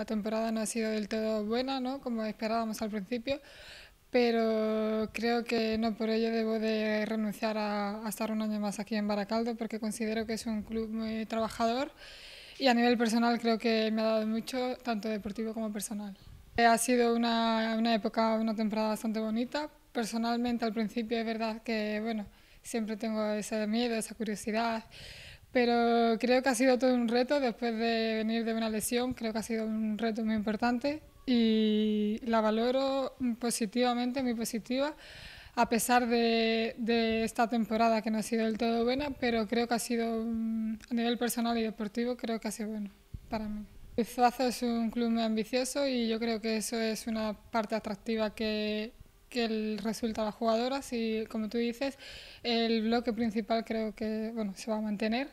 La temporada no ha sido del todo buena, ¿no? Como esperábamos al principio, pero creo que no por ello debo de renunciar a, estar un año más aquí en Baracaldo porque considero que es un club muy trabajador y a nivel personal creo que me ha dado mucho, tanto deportivo como personal. Eh, ha sido una, una época, una temporada bastante bonita. Personalmente al principio es verdad que, bueno, siempre tengo ese miedo, esa curiosidad pero creo que ha sido todo un reto después de venir de una lesión, creo que ha sido un reto muy importante y la valoro positivamente, muy positiva, a pesar de, esta temporada que no ha sido del todo buena, pero creo que ha sido, a nivel personal y deportivo, creo que ha sido bueno para mí. Zazo es un club muy ambicioso y yo creo que eso es una parte atractiva que que el, resulta a las jugadoras y como tú dices, el bloque principal creo que bueno, se va a mantener.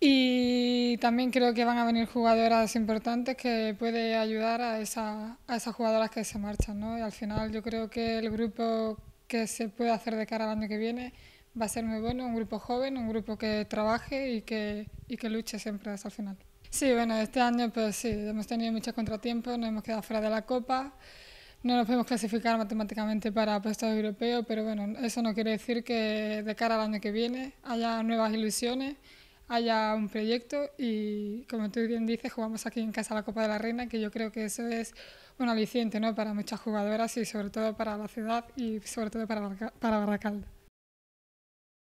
Y también creo que van a venir jugadoras importantes que puede ayudar a, esa, a esas jugadoras que se marchan. ¿no? Y al final yo creo que el grupo que se puede hacer de cara al año que viene va a ser muy bueno, un grupo joven, un grupo que trabaje y que, y que luche siempre hasta el final. Sí, bueno, este año pues sí, hemos tenido muchos contratiempos, nos hemos quedado fuera de la Copa no nos podemos clasificar matemáticamente para puestos europeos, pero bueno, eso no quiere decir que de cara al año que viene haya nuevas ilusiones, haya un proyecto y, como tú bien dices, jugamos aquí en casa la Copa de la Reina, que yo creo que eso es un aliciente ¿no? para muchas jugadoras y sobre todo para la ciudad y sobre todo para, para Barracalda.